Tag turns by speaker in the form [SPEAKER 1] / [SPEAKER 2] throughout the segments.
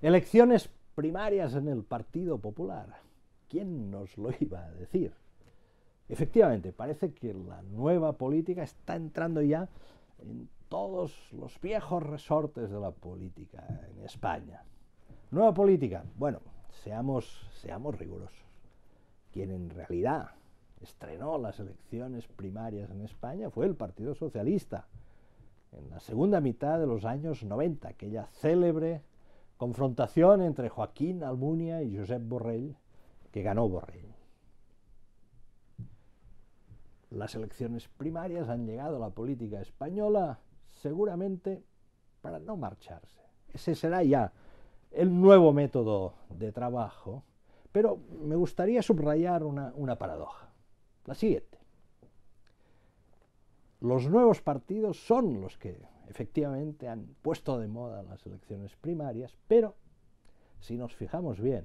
[SPEAKER 1] Elecciones primarias en el Partido Popular. ¿Quién nos lo iba a decir? Efectivamente, parece que la nueva política está entrando ya en todos los viejos resortes de la política en España. Nueva política, bueno, seamos, rigurosos. Quien en realidad estrenó las elecciones primarias en España fue el Partido Socialista, en la segunda mitad de los años 90, aquella célebre confrontación entre Joaquín Almunia y Josep Borrell, que ganó Borrell. Las elecciones primarias han llegado a la política española seguramente para no marcharse. Ese será ya el nuevo método de trabajo, pero me gustaría subrayar una, una paradoja. La siguiente. Los nuevos partidos son los que Efectivamente han puesto de moda las elecciones primarias, pero si nos fijamos bien,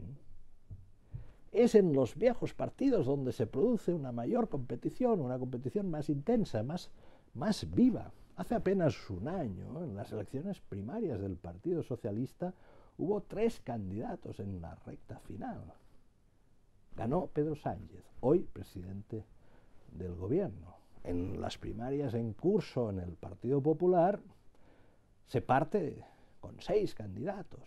[SPEAKER 1] es en los viejos partidos donde se produce una mayor competición, una competición más intensa, más, más viva. Hace apenas un año, en las elecciones primarias del Partido Socialista, hubo tres candidatos en la recta final. Ganó Pedro Sánchez, hoy presidente del gobierno. En las primarias en curso en el Partido Popular, se parte con seis candidatos.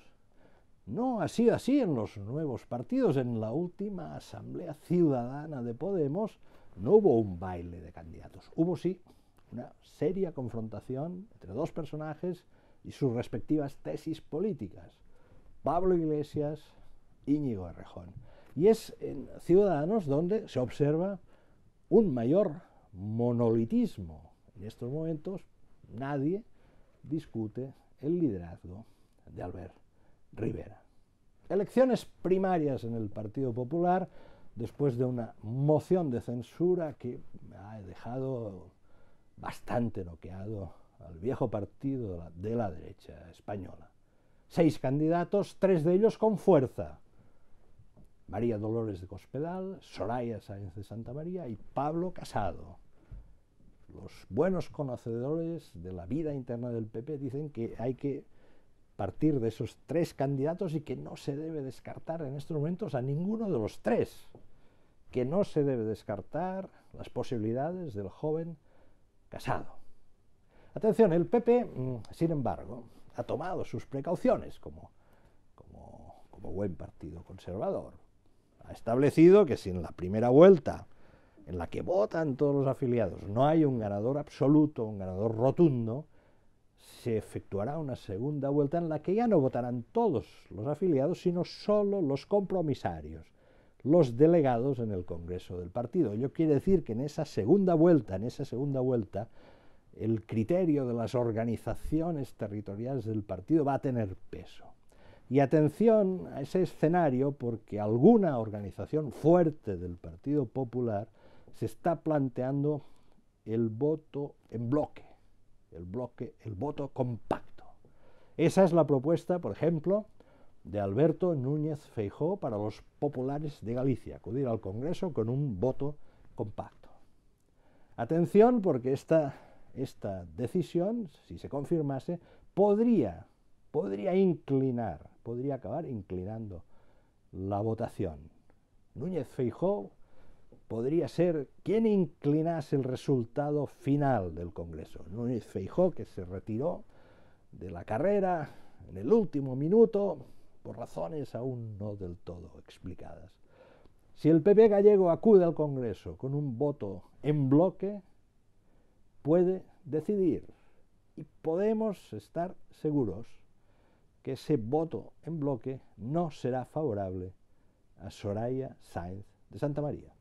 [SPEAKER 1] No ha sido así en los nuevos partidos. En la última Asamblea Ciudadana de Podemos no hubo un baile de candidatos. Hubo sí una seria confrontación entre dos personajes y sus respectivas tesis políticas. Pablo Iglesias, Íñigo Errejón. Y es en Ciudadanos donde se observa un mayor monolitismo. En estos momentos nadie discute el liderazgo de Albert Rivera. Elecciones primarias en el Partido Popular después de una moción de censura que ha dejado bastante noqueado al viejo partido de la, derecha española. Seis candidatos, tres de ellos con fuerza. María Dolores de Cospedal, Soraya Sáenz de Santa María y Pablo Casado los buenos conocedores de la vida interna del PP dicen que hay que partir de esos tres candidatos y que no se debe descartar en estos momentos a ninguno de los tres, que no se debe descartar las posibilidades del joven casado. Atención, el PP, mm, sin embargo, ha tomado sus precauciones como, buen partido conservador. Ha establecido que sin la primera vuelta en la que votan todos los afiliados, no hay un ganador absoluto, un ganador rotundo, se efectuará una segunda vuelta en la que ya no votarán todos los afiliados, sino solo los compromisarios, los delegados en el Congreso del partido. Yo quiere decir que en esa segunda vuelta, en esa segunda vuelta, el criterio de las organizaciones territoriales del partido va a tener peso. Y atención a ese escenario porque alguna organización fuerte del Partido Popular se está planteando el voto en bloque, el bloque, el voto compacto. Esa es la propuesta, por ejemplo, de Alberto Núñez Feijó para los populares de Galicia, acudir al Congreso con un voto compacto. Atención, porque esta, decisión, si se confirmase, podría, podría inclinar, podría acabar inclinando la votación. Núñez Feijó podría ser quien inclinase el resultado final del Congreso. Núñez Feijó, que se retiró de la carrera en el último minuto, por razones aún no del todo explicadas. Si el PP gallego acude al Congreso con un voto en bloque, puede decidir y podemos estar seguros que ese voto en bloque no será favorable a Soraya Sáenz de Santa María.